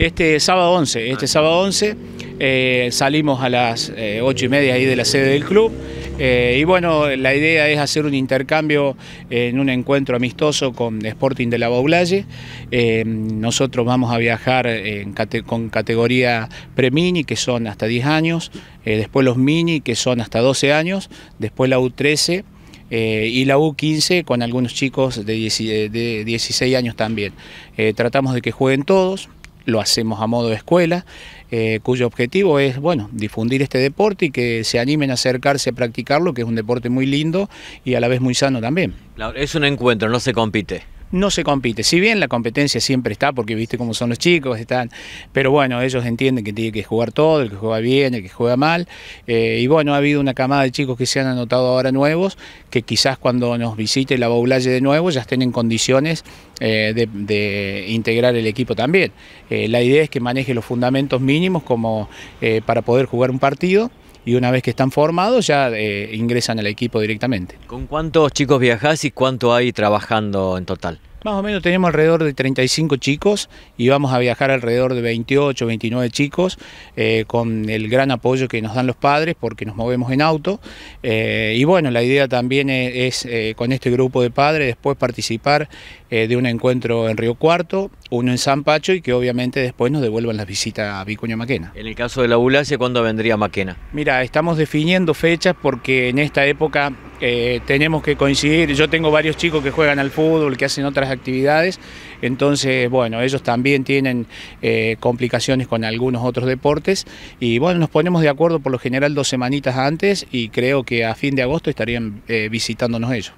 Este sábado 11, este ah. sábado 11 eh, salimos a las 8 eh, y media ahí de la sede del club. Eh, y bueno, la idea es hacer un intercambio en un encuentro amistoso con Sporting de la Baulalle. nosotros vamos a viajar con categoría pre-mini, que son hasta 10 años, después los mini, que son hasta 12 años, después la U13. y la U15 con algunos chicos de, 16 años también. tratamos de que jueguen todos, lo hacemos a modo de escuela, eh, cuyo objetivo es, bueno, difundir este deporte y que se animen a acercarse a practicarlo, que es un deporte muy lindo y a la vez muy sano también. es un encuentro, no se compite no se compite. Si bien la competencia siempre está, porque viste cómo son los chicos, están, pero bueno, ellos entienden que tiene que jugar todo, el que juega bien, el que juega mal. Eh, y bueno, ha habido una camada de chicos que se han anotado ahora nuevos, que quizás cuando nos visite la Baulalle de nuevo ya estén en condiciones eh, de, integrar el equipo también. Eh, la idea es que maneje los fundamentos mínimos como para poder jugar un partido y una vez que están formados ya eh, ingresan al equipo directamente. ¿Con cuántos chicos viajás y cuánto hay trabajando en total? Más o menos tenemos alrededor de 35 chicos y vamos a viajar alrededor de 28, 29 chicos eh, con el gran apoyo que nos dan los padres porque nos movemos en auto. Eh, y bueno, la idea también e-, es, eh, con este grupo de padres después participar de un encuentro en Río Cuarto, uno en San Pacho y que obviamente después nos devuelvan la visita a Vicuña Maquena. En el caso de la ambulancia, ¿cuándo vendría Maquena? Mira, estamos definiendo fechas porque en esta época eh, tenemos que coincidir, yo tengo varios chicos que juegan al fútbol, que hacen otras actividades, entonces, bueno, ellos también tienen eh, complicaciones con algunos otros deportes y bueno, nos ponemos de acuerdo por lo general dos semanitas antes y creo que a fin de agosto estarían eh, visitándonos ellos.